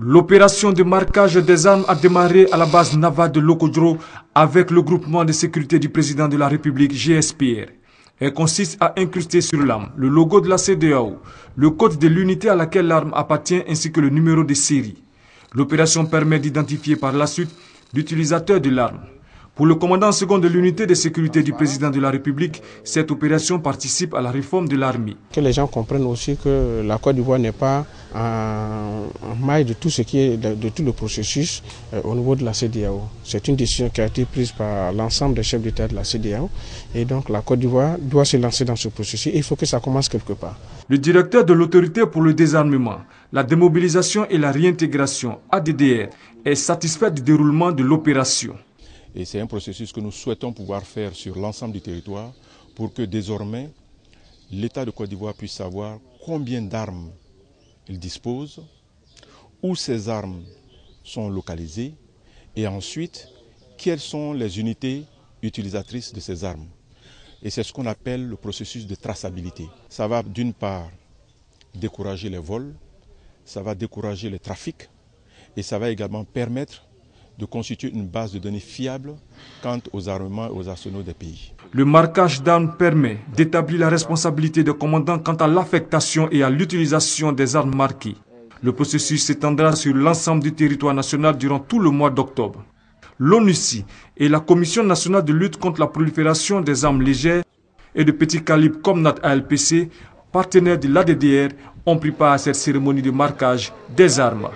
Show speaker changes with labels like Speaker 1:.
Speaker 1: L'opération de marquage des armes a démarré à la base navale de Lokodro avec le groupement de sécurité du président de la République GSPR. Elle consiste à incruster sur l'arme le logo de la CDAO, le code de l'unité à laquelle l'arme appartient ainsi que le numéro de série. L'opération permet d'identifier par la suite l'utilisateur de l'arme. Pour le commandant second de l'unité de sécurité du président de la République, cette opération participe à la réforme de
Speaker 2: l'armée. Que les gens comprennent aussi que la Côte d'Ivoire n'est pas en, maille de tout ce qui est de, tout le processus euh, au niveau de la CDAO. C'est une décision qui a été prise par l'ensemble des chefs d'État de la CDAO et donc la Côte d'Ivoire doit se lancer dans ce processus. Il faut que ça commence quelque part.
Speaker 1: Le directeur de l'autorité pour le désarmement, la démobilisation et la réintégration ADDR est
Speaker 3: satisfait du déroulement de l'opération. Et c'est un processus que nous souhaitons pouvoir faire sur l'ensemble du territoire pour que désormais l'État de Côte d'Ivoire puisse savoir combien d'armes il dispose, où ces armes sont localisées et ensuite quelles sont les unités utilisatrices de ces armes. Et c'est ce qu'on appelle le processus de traçabilité. Ça va d'une part décourager les vols, ça va décourager les trafics et ça va également permettre de constituer une base de données fiable quant aux armements et aux arsenaux des pays. Le marquage d'armes permet d'établir la responsabilité des commandants quant à l'affectation et à
Speaker 1: l'utilisation des armes marquées. Le processus s'étendra sur l'ensemble du territoire national durant tout le mois d'octobre. L'ONUCI et la Commission nationale de lutte contre la prolifération des armes légères et de petits calibres comme notre ALPC, partenaires de l'ADDR, ont pris part à cette cérémonie de marquage des armes.